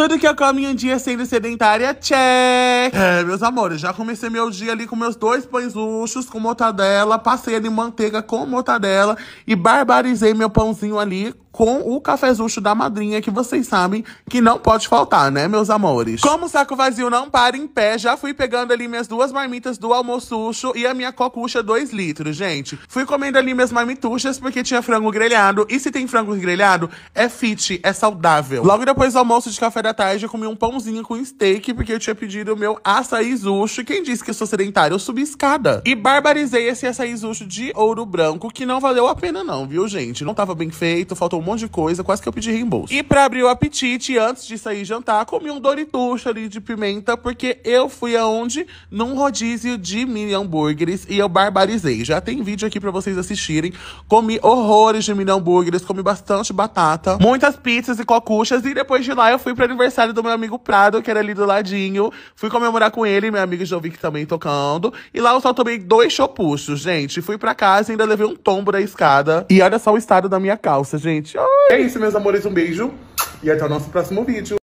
Tudo que eu como um dia sendo sedentária, check! É, meus amores, já comecei meu dia ali com meus dois pães luxos com mortadela, passei ali manteiga com mortadela e barbarizei meu pãozinho ali com o cafezucho da madrinha, que vocês sabem que não pode faltar, né, meus amores? Como o saco vazio não para em pé, já fui pegando ali minhas duas marmitas do almoço luxo e a minha cocucha 2 litros, gente. Fui comendo ali minhas marmituchas porque tinha frango grelhado. E se tem frango grelhado, é fit, é saudável. Logo depois do almoço de café da da tarde, eu comi um pãozinho com steak, porque eu tinha pedido o meu açaí zushi. Quem disse que eu sou sedentário? Eu subi escada. E barbarizei esse açaí zushi de ouro branco, que não valeu a pena não, viu, gente? Não tava bem feito, faltou um monte de coisa, quase que eu pedi reembolso. E pra abrir o apetite, antes de sair jantar, comi um Doritucho ali de pimenta, porque eu fui aonde? Num rodízio de mini hambúrgueres, e eu barbarizei. Já tem vídeo aqui pra vocês assistirem. Comi horrores de mini hambúrgueres, comi bastante batata, muitas pizzas e cocuchas, e depois de lá eu fui pra aniversário do meu amigo Prado, que era ali do ladinho. Fui comemorar com ele, meu amigo Jovic também tocando. E lá eu só tomei dois chopuchos, gente. Fui pra casa e ainda levei um tombo da escada. E olha só o estado da minha calça, gente. Ai. É isso, meus amores. Um beijo e até o nosso próximo vídeo.